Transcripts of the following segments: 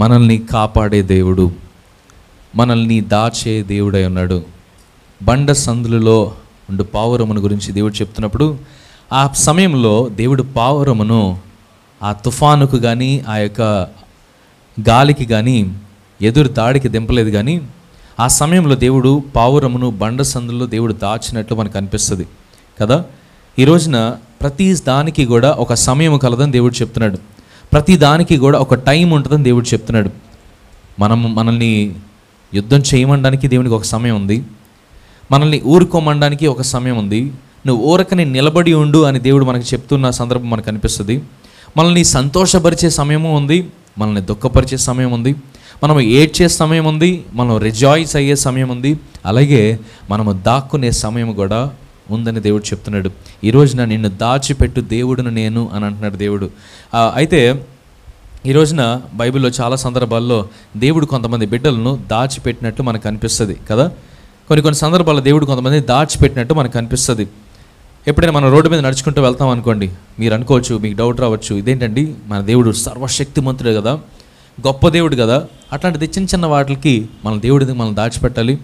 మనల్ని కాపాడే దేవుడు మనల్ని దాచే దేవుడై ఉన్నాడు బండ సందులలో ఉండు పావురమును గురించి దేవుడు చెప్తున్నప్పుడు ఆ సమయంలో దేవుడు పావురమును ఆ తుఫానుకు కానీ ఆ యొక్క గాలికి కానీ ఎదురు దాడికి దింపలేదు కానీ ఆ సమయంలో దేవుడు పావురమును బండ సందులో దేవుడు దాచినట్లు మనకు అనిపిస్తుంది కదా ఈ రోజున ప్రతి దానికి కూడా ఒక సమయం కలదని దేవుడు చెప్తున్నాడు ప్రతి దానికి కూడా ఒక టైం ఉంటుందని దేవుడు చెప్తున్నాడు మనం మనల్ని యుద్ధం చేయమనడానికి దేవునికి ఒక సమయం ఉంది మనల్ని ఊరుకోమనడానికి ఒక సమయం ఉంది నువ్వు ఊరకని నిలబడి ఉండు అని దేవుడు మనకు చెప్తున్న సందర్భం మనకు అనిపిస్తుంది మనల్ని సంతోషపరిచే సమయము ఉంది మనల్ని దుఃఖపరిచే సమయం ఉంది మనం ఏడ్చే సమయం ఉంది మనం రిజాయిస్ అయ్యే సమయం ఉంది అలాగే మనము దాక్కునే సమయం కూడా ఉందని దేవుడు చెప్తున్నాడు ఈరోజున నిన్ను దాచిపెట్టు దేవుడును నేను అని అంటున్నాడు దేవుడు అయితే ఈ రోజున బైబిల్లో చాలా సందర్భాల్లో దేవుడు కొంతమంది బిడ్డలను దాచిపెట్టినట్టు మనకు అనిపిస్తుంది కదా కొన్ని కొన్ని సందర్భాల్లో దేవుడు కొంతమంది దాచిపెట్టినట్టు మనకు అనిపిస్తుంది ఎప్పుడైనా మనం రోడ్డు మీద నడుచుకుంటూ వెళ్తాం అనుకోండి మీరు అనుకోవచ్చు మీకు డౌట్ రావచ్చు ఇదేంటండి మన దేవుడు సర్వశక్తిమంతుడే కదా గొప్ప దేవుడు కదా అట్లాంటిది చిన్న చిన్న వాటికి మన దేవుడిని మనం దాచిపెట్టాలి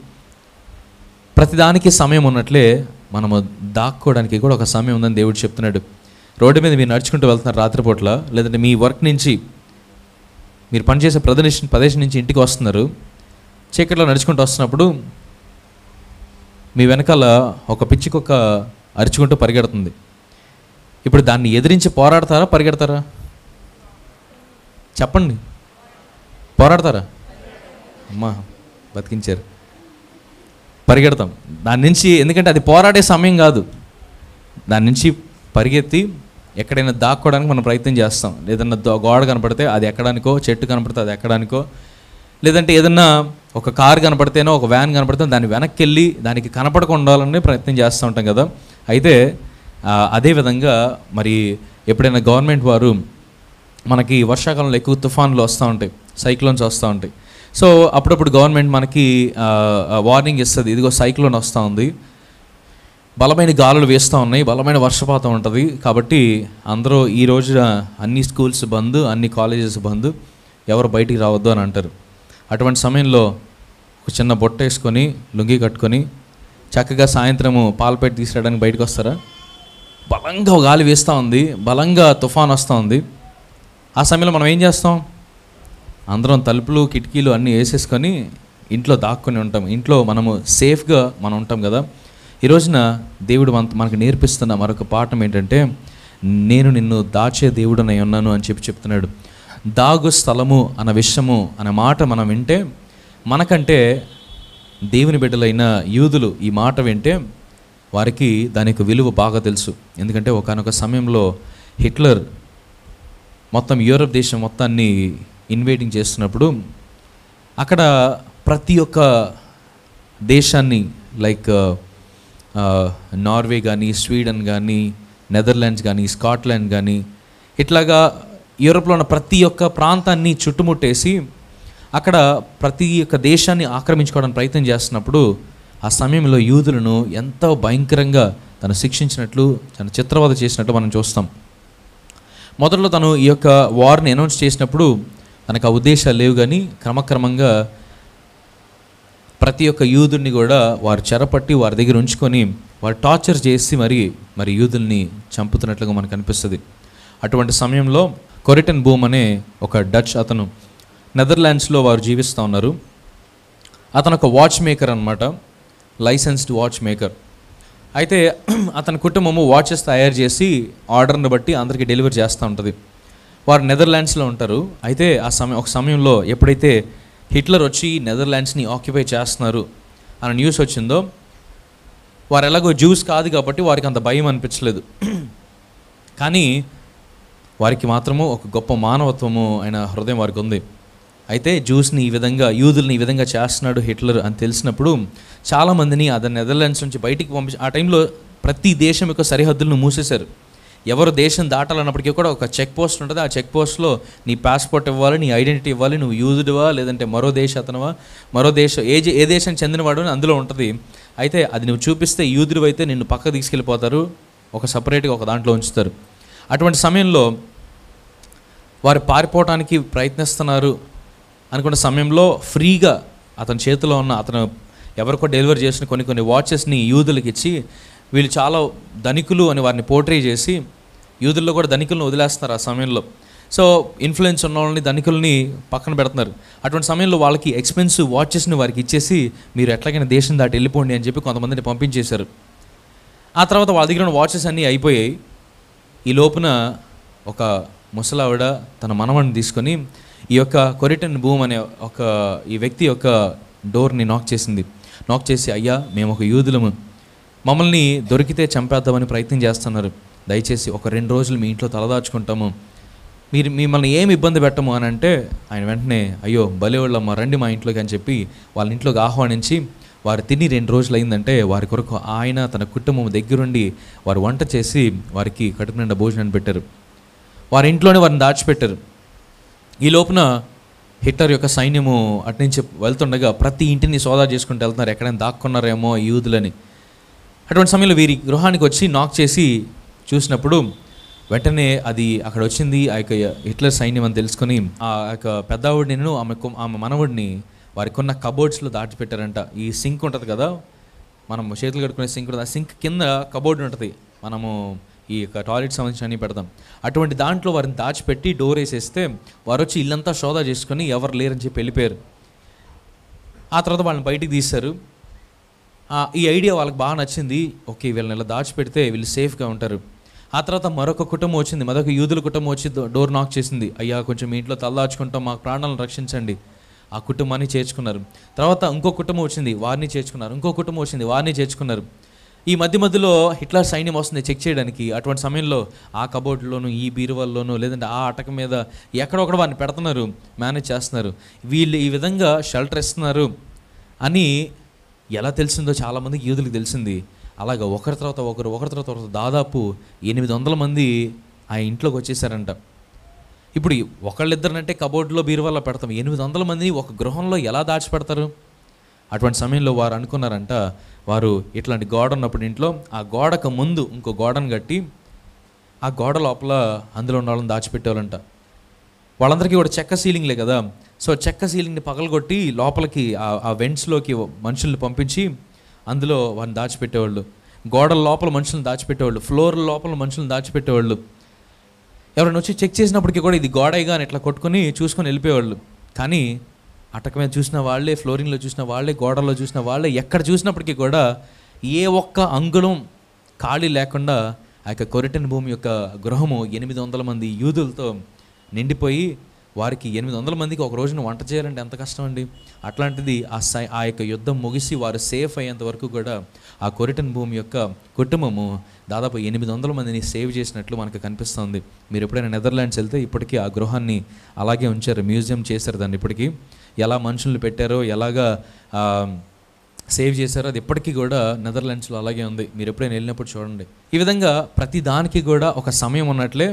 ప్రతిదానికి సమయం ఉన్నట్లే మనము దాక్కోవడానికి కూడా ఒక సమయం ఉందని దేవుడు చెప్తున్నాడు రోడ్డు మీద మీరు నడుచుకుంటూ వెళ్తున్నారు రాత్రిపూట్ల లేదంటే మీ వర్క్ నుంచి మీరు పనిచేసే ప్రదేశ ప్రదేశం నుంచి ఇంటికి వస్తున్నారు చీకట్లో నడుచుకుంటూ వస్తున్నప్పుడు మీ వెనకాల ఒక పిచ్చికొక్క అరుచుకుంటూ పరిగెడుతుంది ఇప్పుడు దాన్ని ఎదిరించి పోరాడతారా పరిగెడతారా చెప్పండి పోరాడతారా అమ్మా బతికించారు పరిగెడతాం దాని నుంచి ఎందుకంటే అది పోరాడే సమయం కాదు దాని నుంచి పరిగెత్తి ఎక్కడైనా దాక్కోవడానికి మనం ప్రయత్నం చేస్తాం ఏదన్నా గోడ కనపడితే అది ఎక్కడానికో చెట్టు కనపడితే అది ఎక్కడానికో లేదంటే ఏదన్నా ఒక కార్ కనపడితేనో ఒక వ్యాన్ కనపడితే దాన్ని వెనక్కి వెళ్ళి దానికి కనపడకుండా ఉండాలని ప్రయత్నం చేస్తూ ఉంటాం కదా అయితే అదేవిధంగా మరి ఎప్పుడైనా గవర్నమెంట్ వారు మనకి వర్షాకాలంలో ఎక్కువ తుఫాన్లు వస్తూ ఉంటాయి సైక్లోన్స్ వస్తూ ఉంటాయి సో అప్పుడప్పుడు గవర్నమెంట్ మనకి వార్నింగ్ ఇస్తుంది ఇదిగో సైక్లోన్ వస్తూ ఉంది బలమైన గాలులు వేస్తూ ఉన్నాయి బలమైన వర్షపాతం ఉంటుంది కాబట్టి అందరూ ఈ రోజున అన్ని స్కూల్స్ బంద్ అన్ని కాలేజెస్ బంద్ ఎవరు బయటికి రావద్దు అని అంటారు అటువంటి సమయంలో ఒక చిన్న బొట్ట వేసుకొని లుంగి కట్టుకొని చక్కగా సాయంత్రము పాలపేట తీసుకురావడానికి బయటకు వస్తారా బలంగా గాలి వేస్తూ ఉంది బలంగా తుఫాన్ వస్తూ ఉంది ఆ సమయంలో మనం ఏం చేస్తాం అందరం తలుపులు కిటికీలు అన్నీ వేసేసుకొని ఇంట్లో దాక్కుని ఉంటాం ఇంట్లో మనము సేఫ్గా మనం ఉంటాం కదా ఈరోజున దేవుడు మన మనకు నేర్పిస్తున్న మరొక పాఠం ఏంటంటే నేను నిన్ను దాచే దేవుడనై ఉన్నాను అని చెప్పి చెప్తున్నాడు దాగు స్థలము అన్న విషయము అనే మాట మనం వింటే మనకంటే దేవుని బిడ్డలైన యూదులు ఈ మాట వింటే వారికి దానికి విలువ బాగా తెలుసు ఎందుకంటే ఒకనొక సమయంలో హిట్లర్ మొత్తం యూరప్ దేశం మొత్తాన్ని ఇన్వేటింగ్ చేస్తున్నప్పుడు అక్కడ ప్రతి ఒక్క దేశాన్ని లైక్ నార్వే కానీ స్వీడన్ కానీ నెదర్లాండ్స్ కానీ స్కాట్లాండ్ కానీ ఇట్లాగా యూరోప్లో ఉన్న ప్రతి ఒక్క ప్రాంతాన్ని చుట్టుముట్టేసి అక్కడ ప్రతి ఒక్క దేశాన్ని ఆక్రమించుకోవడానికి ప్రయత్నం చేస్తున్నప్పుడు ఆ సమయంలో యూదులను ఎంతో భయంకరంగా తను శిక్షించినట్లు తను చిత్రవద చేసినట్టు మనం చూస్తాం మొదట్లో తను ఈ యొక్క వార్ని అనౌన్స్ చేసినప్పుడు తనకు ఆ ఉద్దేశాలు లేవు కానీ క్రమక్రమంగా ప్రతి ఒక్క యూదుని కూడా వారు చెరపట్టి వారి దగ్గర ఉంచుకొని వారు టార్చర్ చేసి మరి మరి యూదుల్ని చంపుతున్నట్లుగా మనకు అనిపిస్తుంది అటువంటి సమయంలో కొరిటన్ బూమ్ అనే ఒక డచ్ అతను నెదర్లాండ్స్లో వారు జీవిస్తూ ఉన్నారు అతను ఒక వాచ్ మేకర్ అనమాట లైసెన్స్డ్ వాచ్ మేకర్ అయితే అతని కుటుంబము వాచెస్ తయారు చేసి ఆర్డర్ని బట్టి అందరికీ డెలివరీ చేస్తూ ఉంటుంది వారు నెదర్లాండ్స్లో ఉంటారు అయితే ఆ సమయం ఒక సమయంలో ఎప్పుడైతే హిట్లర్ వచ్చి నెదర్లాండ్స్ని ఆక్యుపై చేస్తున్నారు అన్న న్యూస్ వచ్చిందో వారు ఎలాగో జ్యూస్ కాదు కాబట్టి వారికి అంత భయం అనిపించలేదు కానీ వారికి మాత్రము ఒక గొప్ప మానవత్వము అయిన హృదయం వారికి ఉంది అయితే జ్యూస్ని ఈ విధంగా యూదుల్ని ఈ విధంగా చేస్తున్నాడు హిట్లర్ అని తెలిసినప్పుడు చాలామందిని అతను నెదర్లాండ్స్ నుంచి బయటికి పంపించి ఆ టైంలో ప్రతి దేశం యొక్క సరిహద్దులను మూసేశారు ఎవరు దేశం దాటాలన్నప్పటికీ కూడా ఒక చెక్ పోస్ట్ ఉంటుంది ఆ చెక్ పోస్ట్లో నీ పాస్పోర్ట్ ఇవ్వాలి నీ ఐడెంటిటీ ఇవ్వాలి నువ్వు యూజ్డ్వా లేదంటే మరో దేశ అతనువా మరో దేశం ఏ ఏ దేశం చెందినవాడు అని అందులో ఉంటుంది అయితే అది నువ్వు చూపిస్తే యూదుడు అయితే నిన్ను పక్క తీసుకెళ్ళిపోతారు ఒక సపరేట్గా ఒక దాంట్లో ఉంచుతారు అటువంటి సమయంలో వారు పారిపోవటానికి ప్రయత్నిస్తున్నారు అనుకున్న సమయంలో ఫ్రీగా అతని చేతిలో ఉన్న అతను ఎవరికో డెలివరీ చేసిన కొన్ని కొన్ని వాచెస్ని యూదులకు ఇచ్చి వీళ్ళు చాలా ధనికులు అని వారిని పోర్ట్రే చేసి యూదుల్లో కూడా ధనికులను వదిలేస్తున్నారు ఆ సమయంలో సో ఇన్ఫ్లుయెన్స్ ఉన్న వాళ్ళని ధనికుల్ని పక్కన పెడుతున్నారు అటువంటి సమయంలో వాళ్ళకి ఎక్స్పెన్సివ్ వాచెస్ని వారికి ఇచ్చేసి మీరు ఎట్లాగైనా దేశం దాటి వెళ్ళిపోండి అని చెప్పి కొంతమందిని పంపించేశారు ఆ తర్వాత వాళ్ళ దగ్గర ఉన్న వాచెస్ అన్నీ అయిపోయాయి ఈ లోపున ఒక ముసలావిడ తన మనవని తీసుకొని ఈ యొక్క కొరిటన్ భూమ్ అనే ఒక ఈ వ్యక్తి యొక్క డోర్ని నాక్ చేసింది నాక్ చేసి అయ్యా మేము ఒక యూదులము మమ్మల్ని దొరికితే చంపేద్దామని ప్రయత్నం చేస్తున్నారు దయచేసి ఒక రెండు రోజులు మీ ఇంట్లో తలదాచుకుంటాము మీరు మిమ్మల్ని ఏమి ఇబ్బంది పెట్టము అని అంటే ఆయన వెంటనే అయ్యో బలేవాళ్ళమ్మ రండి మా ఇంట్లోకి అని చెప్పి వాళ్ళ ఇంట్లోకి ఆహ్వానించి వారు తిని రెండు రోజులు అయిందంటే వారి కొరకు ఆయన తన కుటుంబం దగ్గరుండి వారు వంట చేసి వారికి కడుపు నిండా భోజనాన్ని పెట్టారు వారి ఇంట్లోనే వారిని దాచిపెట్టారు ఈ లోపున హిట్లర్ యొక్క సైన్యము నుంచి వెళ్తుండగా ప్రతి ఇంటిని సోదా చేసుకుంటూ వెళ్తున్నారు ఎక్కడైనా దాక్కున్నారేమో యూదులని అటువంటి సమయంలో వీరి గృహానికి వచ్చి నాక్ చేసి చూసినప్పుడు వెంటనే అది అక్కడ వచ్చింది ఆ యొక్క హిట్లర్ సైన్యం అని తెలుసుకొని ఆ యొక్క పెద్దవాడిని నేను ఆమె ఆమె మనవుడిని వారికి ఉన్న కబోర్డ్స్లో దాచిపెట్టారంట ఈ సింక్ ఉంటుంది కదా మనం చేతులు కడుక్కునే సింక్ ఉంటుంది ఆ సింక్ కింద కబోర్డ్ ఉంటుంది మనము ఈ యొక్క టాయిలెట్ సంబంధించిన పెడతాం అటువంటి దాంట్లో వారిని దాచిపెట్టి డోర్ వేసేస్తే వారు వచ్చి ఇల్లంతా సోదా చేసుకొని ఎవరు లేరని చెప్పి వెళ్ళిపోయారు ఆ తర్వాత వాళ్ళని బయటికి తీశారు ఈ ఐడియా వాళ్ళకి బాగా నచ్చింది ఓకే వీళ్ళని ఇలా దాచిపెడితే వీళ్ళు సేఫ్గా ఉంటారు ఆ తర్వాత మరొక కుటుంబం వచ్చింది మరొక యూదుల కుటుంబం వచ్చి డోర్ నాక్ చేసింది అయ్యా కొంచెం మీ ఇంట్లో తల్లాచుకుంటాం మా ప్రాణాలను రక్షించండి ఆ కుటుంబాన్ని చేర్చుకున్నారు తర్వాత ఇంకో కుటుంబం వచ్చింది వారిని చేర్చుకున్నారు ఇంకో కుటుంబం వచ్చింది వారిని చేర్చుకున్నారు ఈ మధ్య మధ్యలో హిట్లర్ సైన్యం వస్తుంది చెక్ చేయడానికి అటువంటి సమయంలో ఆ కబోర్డ్లోను ఈ బీరువాల్లోనూ లేదంటే ఆ అటక మీద ఎక్కడొక్కడ వారిని పెడుతున్నారు మేనేజ్ చేస్తున్నారు వీళ్ళు ఈ విధంగా షెల్టర్ ఇస్తున్నారు అని ఎలా తెలిసిందో చాలామందికి యూదులకు తెలిసింది అలాగా ఒకరి తర్వాత ఒకరు ఒకరి తర్వాత ఒకరు దాదాపు ఎనిమిది వందల మంది ఆ ఇంట్లోకి వచ్చేసారంట ఇప్పుడు ఒకళ్ళిద్దరినంటే కబోర్డ్లో బీరువాలో పెడతాం ఎనిమిది వందల మందిని ఒక గృహంలో ఎలా దాచిపెడతారు అటువంటి సమయంలో వారు అనుకున్నారంట వారు ఇట్లాంటి గోడ ఉన్నప్పుడు ఇంట్లో ఆ గోడకు ముందు ఇంకో గోడను కట్టి ఆ గోడ లోపల అందులో ఉన్న వాళ్ళని దాచిపెట్టేవాళ్ళంట వాళ్ళందరికీ కూడా చెక్క సీలింగ్లే కదా సో చెక్క సీలింగ్ని పగలగొట్టి లోపలికి ఆ వెంట్స్లోకి మనుషుల్ని పంపించి అందులో వాడిని దాచిపెట్టేవాళ్ళు గోడల లోపల మనుషులను దాచిపెట్టేవాళ్ళు ఫ్లోర్ లోపల మనుషులను దాచిపెట్టేవాళ్ళు ఎవరైనా వచ్చి చెక్ చేసినప్పటికీ కూడా ఇది గోడైగా అని ఇట్లా కొట్టుకొని చూసుకొని వెళ్ళిపోయేవాళ్ళు కానీ అటక మీద చూసిన వాళ్ళే ఫ్లోరింగ్లో చూసిన వాళ్ళే గోడల్లో చూసిన వాళ్ళే ఎక్కడ చూసినప్పటికీ కూడా ఏ ఒక్క అంగుళం ఖాళీ లేకుండా ఆ యొక్క కొరిటన్ భూమి యొక్క గృహము ఎనిమిది వందల మంది యూదులతో నిండిపోయి వారికి ఎనిమిది వందల మందికి ఒక రోజున వంట చేయాలంటే ఎంత కష్టం అండి అట్లాంటిది ఆ సై ఆ యొక్క యుద్ధం ముగిసి వారు సేఫ్ అయ్యేంత వరకు కూడా ఆ కొరిటన్ భూమి యొక్క కుటుంబము దాదాపు ఎనిమిది వందల మందిని సేవ్ చేసినట్లు మనకు కనిపిస్తుంది మీరు ఎప్పుడైనా నెదర్లాండ్స్ వెళ్తే ఇప్పటికీ ఆ గృహాన్ని అలాగే ఉంచారు మ్యూజియం చేశారు దాన్ని ఇప్పటికీ ఎలా మనుషుల్ని పెట్టారో ఎలాగా సేవ్ చేశారు అది ఇప్పటికీ కూడా నెదర్లాండ్స్లో అలాగే ఉంది మీరు ఎప్పుడైనా వెళ్ళినప్పుడు చూడండి ఈ విధంగా ప్రతి దానికి కూడా ఒక సమయం ఉన్నట్లే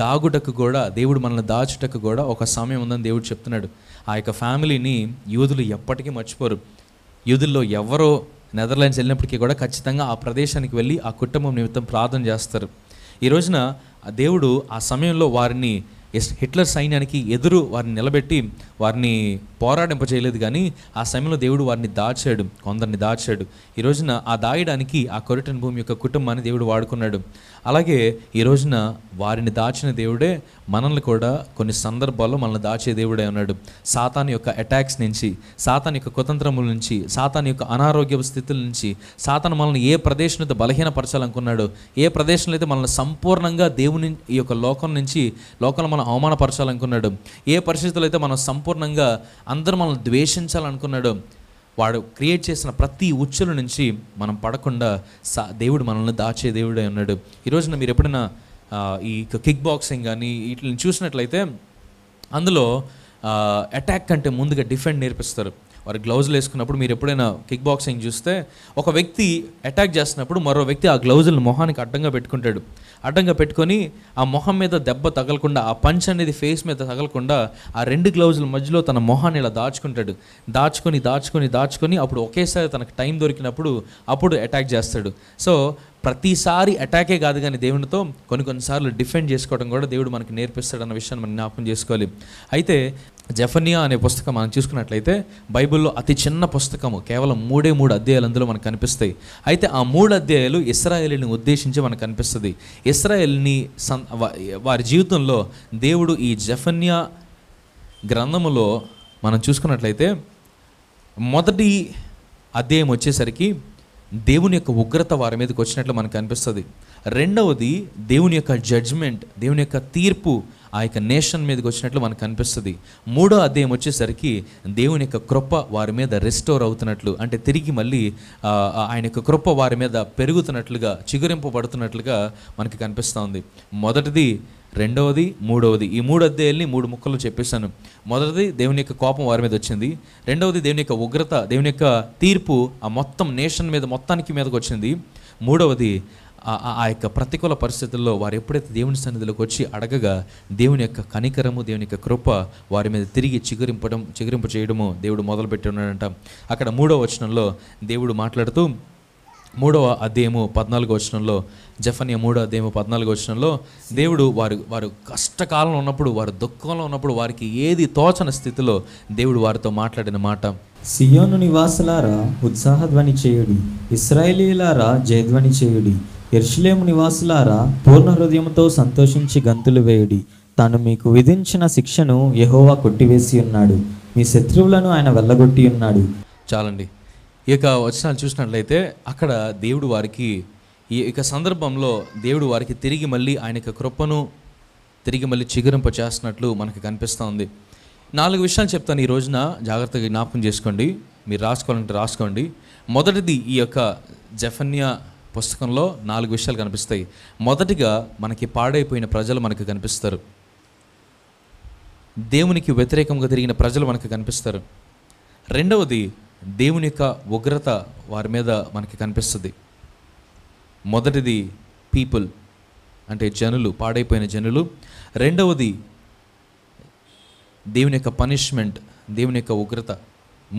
దాగుటకు కూడా దేవుడు మనల్ని దాచుటకు కూడా ఒక సమయం ఉందని దేవుడు చెప్తున్నాడు ఆ యొక్క ఫ్యామిలీని యూదులు ఎప్పటికీ మర్చిపోరు యూదుల్లో ఎవరో నెదర్లాండ్స్ వెళ్ళినప్పటికీ కూడా ఖచ్చితంగా ఆ ప్రదేశానికి వెళ్ళి ఆ కుటుంబం నిమిత్తం ప్రార్థన చేస్తారు ఈ రోజున దేవుడు ఆ సమయంలో వారిని హిట్లర్ సైన్యానికి ఎదురు వారిని నిలబెట్టి వారిని పోరాడింపజేయలేదు కానీ ఆ సమయంలో దేవుడు వారిని దాచాడు కొందరిని దాచాడు ఈ రోజున ఆ దాయడానికి ఆ కొరటన్ భూమి యొక్క కుటుంబాన్ని దేవుడు వాడుకున్నాడు అలాగే ఈ రోజున వారిని దాచిన దేవుడే మనల్ని కూడా కొన్ని సందర్భాల్లో మనల్ని దాచే దేవుడే ఉన్నాడు సాతాన్ యొక్క అటాక్స్ నుంచి సాతాన్ యొక్క కుతంత్రముల నుంచి సాతాన్ యొక్క అనారోగ్య స్థితుల నుంచి సాతాన్ మనల్ని ఏ ప్రదేశంలో బలహీనపరచాలనుకున్నాడో ఏ ప్రదేశంలో అయితే మనల్ని సంపూర్ణంగా దేవుని ఈ యొక్క లోకం నుంచి లోకంలో మనం అవమానపరచాలనుకున్నాడు ఏ పరిస్థితుల్లో అయితే మనం సంపూర్ణంగా అందరూ మనం ద్వేషించాలనుకున్నాడు వాడు క్రియేట్ చేసిన ప్రతి ఉచ్చుల నుంచి మనం పడకుండా సా దేవుడు మనల్ని దాచే దేవుడే ఉన్నాడు ఈరోజున మీరు ఎప్పుడైనా ఈ కిక్ బాక్సింగ్ కానీ వీటిని చూసినట్లయితే అందులో అటాక్ కంటే ముందుగా డిఫెండ్ నేర్పిస్తారు వారి గ్లౌజులు వేసుకున్నప్పుడు మీరు ఎప్పుడైనా కిక్ బాక్సింగ్ చూస్తే ఒక వ్యక్తి అటాక్ చేస్తున్నప్పుడు మరో వ్యక్తి ఆ గ్లౌజులను మొహానికి అడ్డంగా పెట్టుకుంటాడు అడ్డంగా పెట్టుకొని ఆ మొహం మీద దెబ్బ తగలకుండా ఆ పంచ్ అనేది ఫేస్ మీద తగలకుండా ఆ రెండు గ్లౌజుల మధ్యలో తన మొహాన్ని ఇలా దాచుకుంటాడు దాచుకొని దాచుకొని దాచుకొని అప్పుడు ఒకేసారి తనకు టైం దొరికినప్పుడు అప్పుడు అటాక్ చేస్తాడు సో ప్రతిసారి అటాకే కాదు కానీ దేవునితో కొన్ని కొన్నిసార్లు డిఫెండ్ చేసుకోవడం కూడా దేవుడు మనకి నేర్పిస్తాడన్న విషయాన్ని మనం జ్ఞాపకం చేసుకోవాలి అయితే జఫనియా అనే పుస్తకం మనం చూసుకున్నట్లయితే బైబిల్లో అతి చిన్న పుస్తకము కేవలం మూడే మూడు అధ్యాయాలు అందులో మనకు కనిపిస్తాయి అయితే ఆ మూడు అధ్యాయాలు ఇస్రాయేల్ని ఉద్దేశించి మనకు కనిపిస్తుంది ఇస్రాయేల్ని సన్ వారి జీవితంలో దేవుడు ఈ జఫన్యా గ్రంథములో మనం చూసుకున్నట్లయితే మొదటి అధ్యాయం వచ్చేసరికి దేవుని యొక్క ఉగ్రత వారి మీదకి వచ్చినట్లు మనకు అనిపిస్తుంది రెండవది దేవుని యొక్క జడ్జ్మెంట్ దేవుని యొక్క తీర్పు ఆ యొక్క నేషన్ మీదకి వచ్చినట్లు మనకు కనిపిస్తుంది మూడో అధ్యాయం వచ్చేసరికి దేవుని యొక్క కృప వారి మీద రెస్టోర్ అవుతున్నట్లు అంటే తిరిగి మళ్ళీ ఆయన యొక్క కృప వారి మీద పెరుగుతున్నట్లుగా చిగురింపబడుతున్నట్లుగా మనకి కనిపిస్తూ ఉంది మొదటిది రెండవది మూడవది ఈ మూడు అధ్యాయుల్ని మూడు ముక్కలు చెప్పేశాను మొదటిది దేవుని యొక్క కోపం వారి మీద వచ్చింది రెండవది దేవుని యొక్క ఉగ్రత దేవుని యొక్క తీర్పు ఆ మొత్తం నేషన్ మీద మొత్తానికి మీదకి వచ్చింది మూడవది ఆ యొక్క ప్రతికూల పరిస్థితుల్లో వారు ఎప్పుడైతే దేవుని సన్నిధిలోకి వచ్చి అడగగా దేవుని యొక్క కనికరము దేవుని యొక్క కృప వారి మీద తిరిగి చిగురింపడం చిగురింపు చేయడము దేవుడు మొదలుపెట్టి ఉన్నాడంట అక్కడ మూడో వచనంలో దేవుడు మాట్లాడుతూ మూడవ అధ్యయము పద్నాలుగో వచనంలో జఫన్య మూడో అధ్యయము పద్నాలుగో వచనంలో దేవుడు వారు వారు కష్టకాలంలో ఉన్నప్పుడు వారు దుఃఖంలో ఉన్నప్పుడు వారికి ఏది తోచన స్థితిలో దేవుడు వారితో మాట్లాడిన మాట సియోను నివాసులారా ఉత్సాహధ్వని చేయుడి ఇస్రాయేలీలారా జయధ్వని చేయుడి ఎర్షిలేము నివాసులారా పూర్ణ హృదయంతో సంతోషించి గంతులు వేయుడి తాను మీకు విధించిన శిక్షను యహోవా కొట్టివేసి ఉన్నాడు మీ శత్రువులను ఆయన వెళ్ళగొట్టి ఉన్నాడు చాలండి ఇక యొక్క వచనాలు చూసినట్లయితే అక్కడ దేవుడు వారికి ఈ యొక్క సందర్భంలో దేవుడు వారికి తిరిగి మళ్ళీ ఆయన యొక్క కృపను తిరిగి మళ్ళీ చిగురింప చేస్తున్నట్లు మనకు కనిపిస్తూ ఉంది నాలుగు విషయాలు చెప్తాను ఈ రోజున జాగ్రత్తగా జ్ఞాపకం చేసుకోండి మీరు రాసుకోవాలంటే రాసుకోండి మొదటిది ఈ యొక్క జఫన్యా పుస్తకంలో నాలుగు విషయాలు కనిపిస్తాయి మొదటిగా మనకి పాడైపోయిన ప్రజలు మనకు కనిపిస్తారు దేవునికి వ్యతిరేకంగా తిరిగిన ప్రజలు మనకు కనిపిస్తారు రెండవది దేవుని యొక్క ఉగ్రత వారి మీద మనకి కనిపిస్తుంది మొదటిది పీపుల్ అంటే జనులు పాడైపోయిన జనులు రెండవది దేవుని యొక్క పనిష్మెంట్ దేవుని యొక్క ఉగ్రత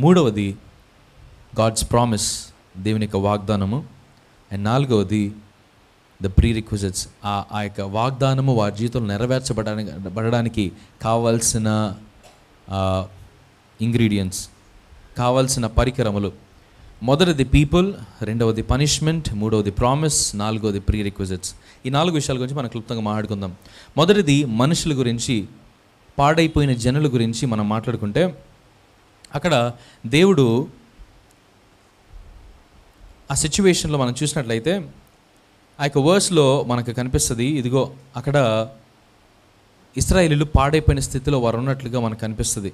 మూడవది గాడ్స్ ప్రామిస్ దేవుని యొక్క వాగ్దానము అండ్ నాలుగవది ద ప్రీ రిక్విజిట్స్ ఆ ఆ యొక్క వాగ్దానము వారి జీవితంలో నెరవేర్చబడడానికి పడడానికి కావాల్సిన ఇంగ్రీడియంట్స్ కావాల్సిన పరికరములు మొదటిది పీపుల్ రెండవది పనిష్మెంట్ మూడవది ప్రామిస్ నాలుగవది ప్రీ రిక్విజిట్స్ ఈ నాలుగు విషయాల గురించి మనం క్లుప్తంగా మాట్లాడుకుందాం మొదటిది మనుషుల గురించి పాడైపోయిన జనుల గురించి మనం మాట్లాడుకుంటే అక్కడ దేవుడు ఆ సిచ్యువేషన్లో మనం చూసినట్లయితే ఆ యొక్క వర్స్లో మనకు కనిపిస్తుంది ఇదిగో అక్కడ ఇస్రాయేలీలు పాడైపోయిన స్థితిలో వారు ఉన్నట్లుగా మనకు కనిపిస్తుంది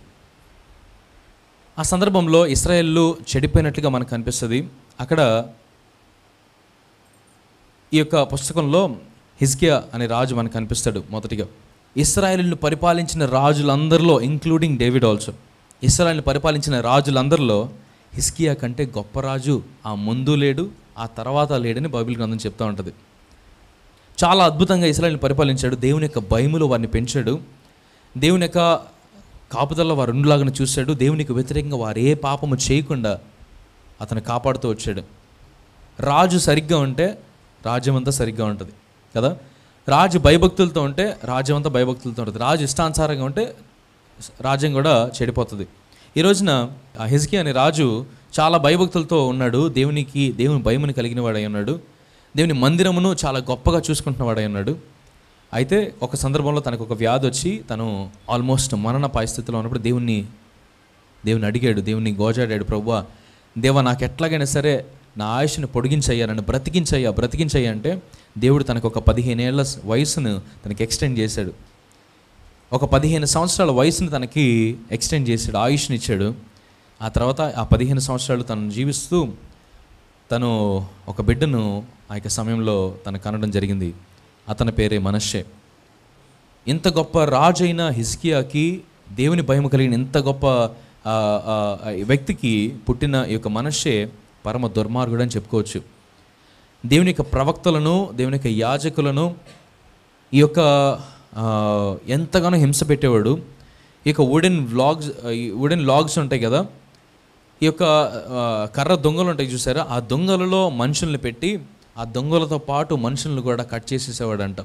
ఆ సందర్భంలో ఇస్రాయేళ్ళు చెడిపోయినట్లుగా మనకు కనిపిస్తుంది అక్కడ ఈ యొక్క పుస్తకంలో హిజ్కియా అనే రాజు మనకు కనిపిస్తాడు మొదటిగా ఇస్రాయేల్ను పరిపాలించిన రాజులందరిలో ఇంక్లూడింగ్ డేవిడ్ ఆల్సో ఇస్రాయల్ని పరిపాలించిన రాజులందరిలో హిస్కియా కంటే గొప్ప రాజు ఆ ముందు లేడు ఆ తర్వాత లేడని బైబిల్ గ్రంథం చెప్తూ ఉంటుంది చాలా అద్భుతంగా ఇస్రాయల్ని పరిపాలించాడు దేవుని యొక్క భయములు వారిని పెంచాడు దేవుని యొక్క కాపుదల వారు ఉండులాగా చూశాడు దేవునికి వ్యతిరేకంగా వారు ఏ పాపము చేయకుండా అతను కాపాడుతూ వచ్చాడు రాజు సరిగ్గా ఉంటే రాజ్యం అంతా సరిగ్గా ఉంటుంది కదా రాజు భయభక్తులతో ఉంటే రాజ్యం అంతా భయభక్తులతో ఉంటుంది రాజు ఇష్టానుసారంగా ఉంటే రాజ్యం కూడా చెడిపోతుంది ఈ రోజున హిజ్కి అనే రాజు చాలా భయభక్తులతో ఉన్నాడు దేవునికి దేవుని భయముని కలిగిన వాడై ఉన్నాడు దేవుని మందిరమును చాలా గొప్పగా చూసుకుంటున్నవాడై ఉన్నాడు అయితే ఒక సందర్భంలో తనకు ఒక వ్యాధి వచ్చి తను ఆల్మోస్ట్ మరణ పరిస్థితిలో ఉన్నప్పుడు దేవుణ్ణి దేవుని అడిగాడు దేవుణ్ణి గోజాడాడు ప్రభు దేవ నాకు ఎట్లాగైనా సరే నా ఆయుష్ని పొడిగించయ్యా నన్ను బ్రతికించయ్యా బ్రతికించయ్యా అంటే దేవుడు తనకు ఒక పదిహేనేళ్ల వయసును తనకి ఎక్స్టెండ్ చేశాడు ఒక పదిహేను సంవత్సరాల వయసుని తనకి ఎక్స్టెండ్ చేశాడు ఆయుష్నిచ్చాడు ఆ తర్వాత ఆ పదిహేను సంవత్సరాలు తను జీవిస్తూ తను ఒక బిడ్డను ఆ యొక్క సమయంలో తను కనడం జరిగింది అతని పేరే మనషే ఇంత గొప్ప రాజు అయిన హిస్కియాకి దేవుని భయం కలిగిన ఇంత గొప్ప వ్యక్తికి పుట్టిన ఈ యొక్క మనషే పరమ దుర్మార్గుడు అని చెప్పుకోవచ్చు దేవుని యొక్క ప్రవక్తలను దేవుని యొక్క యాజకులను ఈ యొక్క ఎంతగానో హింస పెట్టేవాడు ఈ యొక్క వుడెన్ లాగ్స్ వుడెన్ లాగ్స్ ఉంటాయి కదా ఈ యొక్క కర్ర దొంగలు ఉంటాయి చూసారా ఆ దొంగలలో మనుషుల్ని పెట్టి ఆ దొంగలతో పాటు మనుషులను కూడా కట్ చేసేసేవాడంట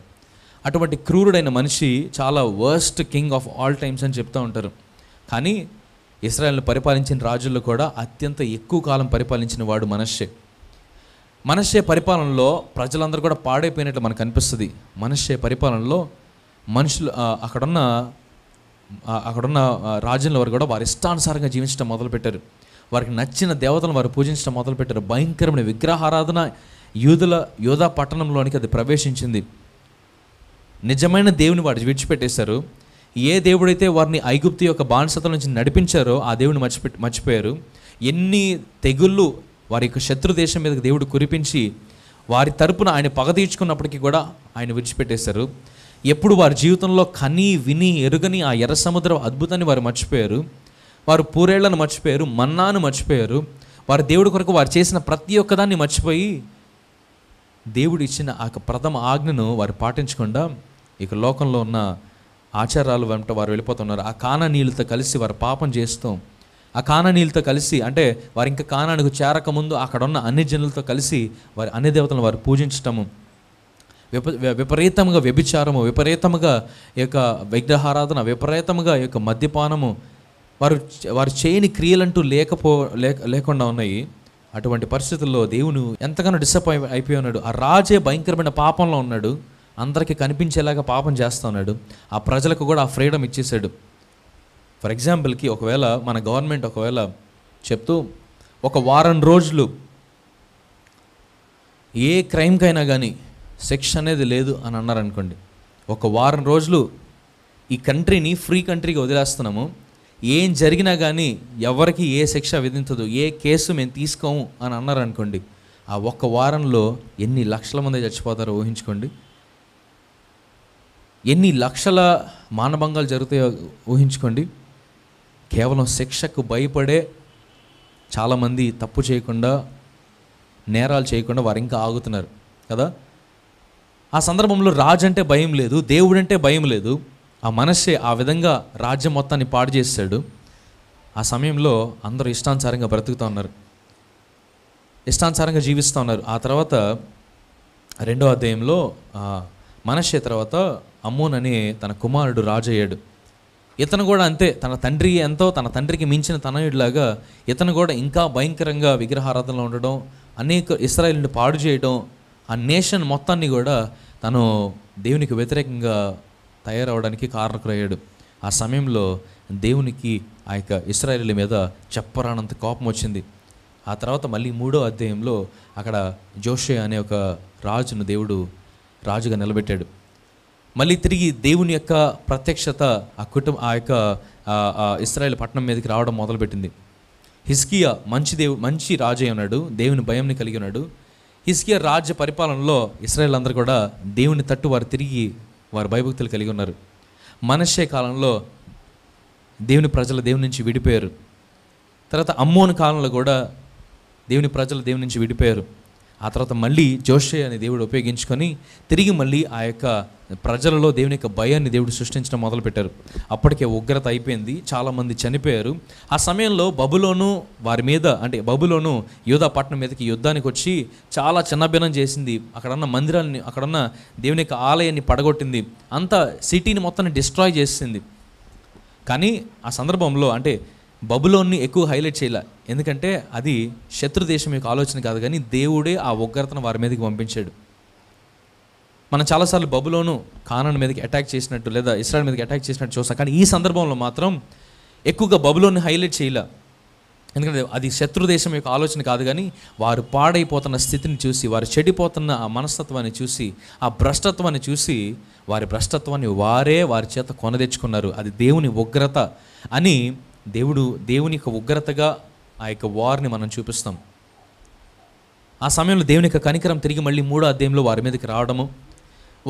అటువంటి క్రూరుడైన మనిషి చాలా worst king of all times అని చెప్తూ ఉంటారు కానీ ఇస్రాయల్ని పరిపాలించిన రాజుల్లో కూడా అత్యంత ఎక్కువ కాలం పరిపాలించిన వాడు మనషే మనషే పరిపాలనలో ప్రజలందరూ కూడా పాడైపోయినట్లు మనకు అనిపిస్తుంది మనషే పరిపాలనలో మనుషులు అక్కడున్న అక్కడున్న రాజ్యంలో వారు కూడా వారి ఇష్టానుసారంగా జీవించడం మొదలుపెట్టారు వారికి నచ్చిన దేవతలను వారు పూజించడం మొదలుపెట్టారు భయంకరమైన విగ్రహారాధన యూదుల యోధా పట్టణంలోనికి అది ప్రవేశించింది నిజమైన దేవుని వారు విడిచిపెట్టేశారు ఏ దేవుడైతే వారిని ఐగుప్తి యొక్క బానిసతల నుంచి నడిపించారో ఆ దేవుని మర్చిపెట్టి మర్చిపోయారు ఎన్ని తెగుళ్ళు వారి యొక్క శత్రు దేశం మీద దేవుడు కురిపించి వారి తరపున ఆయన పగ తీర్చుకున్నప్పటికీ కూడా ఆయన విడిచిపెట్టేశారు ఎప్పుడు వారి జీవితంలో కని విని ఎరుగని ఆ ఎర్ర సముద్ర అద్భుతాన్ని వారు మర్చిపోయారు వారు పూరేళ్లను మర్చిపోయారు మన్నాను మర్చిపోయారు వారి దేవుడి కొరకు వారు చేసిన ప్రతి ఒక్కదాన్ని మర్చిపోయి దేవుడు ఇచ్చిన ఆ ప్రథమ ఆజ్ఞను వారు పాటించకుండా ఇక లోకంలో ఉన్న ఆచారాలు వెంట వారు వెళ్ళిపోతున్నారు ఆ నీళ్ళతో కలిసి వారు పాపం చేస్తాం ఆ నీళ్ళతో కలిసి అంటే వారు ఇంకా కానానికి చేరకముందు అక్కడ ఉన్న అన్ని జనులతో కలిసి వారి అన్ని దేవతలను వారు పూజించటము విప విపరీతంగా వ్యభిచారము విపరీతముగా ఈ యొక్క విగ్రహారాధన విపరీతముగా ఈ యొక్క మద్యపానము వారు వారు చేయని క్రియలంటూ లేకపో లేక లేకుండా ఉన్నాయి అటువంటి పరిస్థితుల్లో దేవుని ఎంతగానో డిసప్పాయి అయిపోయి ఉన్నాడు ఆ రాజే భయంకరమైన పాపంలో ఉన్నాడు అందరికీ కనిపించేలాగా పాపం చేస్తూ ఉన్నాడు ఆ ప్రజలకు కూడా ఆ ఫ్రీడమ్ ఇచ్చేసాడు ఫర్ ఎగ్జాంపుల్కి ఒకవేళ మన గవర్నమెంట్ ఒకవేళ చెప్తూ ఒక వారం రోజులు ఏ క్రైమ్కైనా కానీ శిక్ష అనేది లేదు అని అన్నారనుకోండి ఒక వారం రోజులు ఈ కంట్రీని ఫ్రీ కంట్రీకి వదిలేస్తున్నాము ఏం జరిగినా కానీ ఎవరికి ఏ శిక్ష విధించదు ఏ కేసు మేము తీసుకోము అని అన్నారనుకోండి ఆ ఒక్క వారంలో ఎన్ని లక్షల మంది చచ్చిపోతారో ఊహించుకోండి ఎన్ని లక్షల మానభంగాలు జరుగుతాయో ఊహించుకోండి కేవలం శిక్షకు భయపడే చాలామంది తప్పు చేయకుండా నేరాలు చేయకుండా వారు ఇంకా ఆగుతున్నారు కదా ఆ సందర్భంలో రాజు అంటే భయం లేదు దేవుడంటే భయం లేదు ఆ మనస్సే ఆ విధంగా రాజ్యం మొత్తాన్ని పాడు చేశాడు ఆ సమయంలో అందరూ ఇష్టానుసారంగా బ్రతుకుతూ ఉన్నారు ఇష్టానుసారంగా జీవిస్తూ ఉన్నారు ఆ తర్వాత రెండో అధ్యాయంలో మనషే తర్వాత అమ్మోన్ అనే తన కుమారుడు రాజు అయ్యాడు ఇతను కూడా అంతే తన తండ్రి ఎంతో తన తండ్రికి మించిన తనయుడిలాగా ఇతను కూడా ఇంకా భయంకరంగా విగ్రహారాధనలో ఉండడం అనేక ఇస్రాయిల్ని పాడు చేయడం ఆ నేషన్ మొత్తాన్ని కూడా తను దేవునికి వ్యతిరేకంగా తయారవడానికి కారణకురయ్యాడు ఆ సమయంలో దేవునికి ఆ యొక్క ఇస్రాయేల్ మీద చెప్పరానంత కోపం వచ్చింది ఆ తర్వాత మళ్ళీ మూడో అధ్యాయంలో అక్కడ జోషే అనే ఒక రాజును దేవుడు రాజుగా నిలబెట్టాడు మళ్ళీ తిరిగి దేవుని యొక్క ప్రత్యక్షత ఆ కుటుంబ ఆ యొక్క ఇస్రాయల్ పట్టణం మీదకి రావడం మొదలుపెట్టింది హిస్కియా మంచి దేవు మంచి రాజే ఉన్నాడు దేవుని భయంని కలిగి ఉన్నాడు హిస్కియా రాజ్య పరిపాలనలో ఇస్రాయల్ అందరూ కూడా దేవుని తట్టు వారు తిరిగి వారు భయభక్తులు కలిగి ఉన్నారు మనషే కాలంలో దేవుని ప్రజలు దేవుని నుంచి విడిపోయారు తర్వాత అమ్మోని కాలంలో కూడా దేవుని ప్రజలు దేవుని నుంచి విడిపోయారు ఆ తర్వాత మళ్ళీ జోషే అనే దేవుడు ఉపయోగించుకొని తిరిగి మళ్ళీ ఆ యొక్క ప్రజలలో దేవుని యొక్క భయాన్ని దేవుడు సృష్టించడం మొదలుపెట్టారు అప్పటికే ఉగ్రత అయిపోయింది చాలామంది చనిపోయారు ఆ సమయంలో బబులోను వారి మీద అంటే బబులోను యోధా పట్టణం మీదకి యుద్ధానికి వచ్చి చాలా చిన్నభిన్నం చేసింది అక్కడన్న మందిరాన్ని అక్కడన్న దేవుని యొక్క ఆలయాన్ని పడగొట్టింది అంత సిటీని మొత్తాన్ని డిస్ట్రాయ్ చేసింది కానీ ఆ సందర్భంలో అంటే బబులోన్ని ఎక్కువ హైలైట్ చేయలే ఎందుకంటే అది శత్రు దేశం యొక్క ఆలోచన కాదు కానీ దేవుడే ఆ ఉగ్రతను వారి మీదకి పంపించాడు మనం చాలాసార్లు బబులోను కానన్ మీదకి అటాక్ చేసినట్టు లేదా ఇస్రాయల్ మీదకి అటాక్ చేసినట్టు చూస్తాం కానీ ఈ సందర్భంలో మాత్రం ఎక్కువగా బబులోని హైలైట్ చేయాల ఎందుకంటే అది శత్రు దేశం యొక్క ఆలోచన కాదు కానీ వారు పాడైపోతున్న స్థితిని చూసి వారు చెడిపోతున్న ఆ మనస్తత్వాన్ని చూసి ఆ భ్రష్టత్వాన్ని చూసి వారి భ్రష్టత్వాన్ని వారే వారి చేత కొనదెచ్చుకున్నారు అది దేవుని ఉగ్రత అని దేవుడు దేవుని యొక్క ఉగ్రతగా ఆ యొక్క వార్ని మనం చూపిస్తాం ఆ సమయంలో దేవుని యొక్క కనికరం తిరిగి మళ్ళీ మూడో అధ్యాయంలో వారి మీదకి రావడము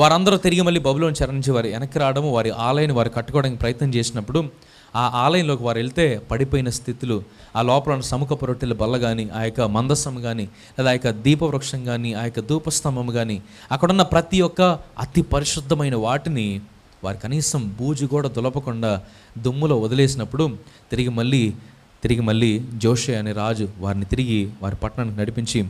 వారందరూ తిరిగి మళ్ళీ బబులోని చరణించి వారి వెనక్కి రావడము వారి ఆలయాన్ని వారు కట్టుకోవడానికి ప్రయత్నం చేసినప్పుడు ఆ ఆలయంలోకి వారు వెళ్తే పడిపోయిన స్థితులు ఆ లోపల ఉన్న సముఖపు రొట్టెల బల్ల కానీ ఆ యొక్క మందస్సం కానీ లేదా ఆ యొక్క దీపవృక్షం కానీ ఆ యొక్క ధూపస్తంభం కానీ అక్కడున్న ప్రతి ఒక్క అతి పరిశుద్ధమైన వాటిని వారు కనీసం బూజు కూడా దులపకుండా దుమ్ములో వదిలేసినప్పుడు తిరిగి మళ్ళీ తిరిగి మళ్ళీ జోషే అనే రాజు వారిని తిరిగి వారి పట్టణానికి నడిపించి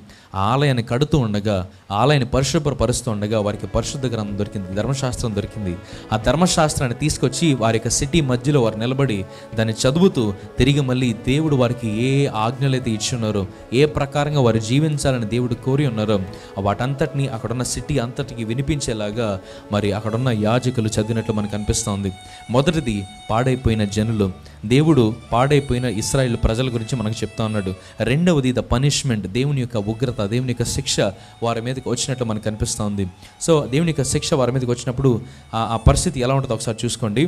ఆ ఆలయాన్ని కడుతూ ఉండగా ఆలయాన్ని పరిశుభ్రపరుస్తూ ఉండగా వారికి పరిశుద్ధ గ్రంథం దొరికింది ధర్మశాస్త్రం దొరికింది ఆ ధర్మశాస్త్రాన్ని తీసుకొచ్చి వారి యొక్క సిటీ మధ్యలో వారు నిలబడి దాన్ని చదువుతూ తిరిగి మళ్ళీ దేవుడు వారికి ఏ ఆజ్ఞలు అయితే ఉన్నారో ఏ ప్రకారంగా వారు జీవించాలని దేవుడు కోరి ఉన్నారో వాటంతటిని అక్కడున్న సిటీ అంతటికి వినిపించేలాగా మరి అక్కడున్న యాజకులు చదివినట్లు మనకు అనిపిస్తోంది మొదటిది పాడైపోయిన జనులు దేవుడు పాడైపోయిన ఇస్రా ఇస్రాయిల్ ప్రజల గురించి మనకు చెప్తా ఉన్నాడు రెండవది ద పనిష్మెంట్ దేవుని యొక్క ఉగ్రత దేవుని యొక్క శిక్ష వారి మీదకి వచ్చినట్లు మనకు కనిపిస్తూ సో దేవుని యొక్క శిక్ష వారి మీదకి వచ్చినప్పుడు ఆ పరిస్థితి ఎలా ఉంటుందో ఒకసారి చూసుకోండి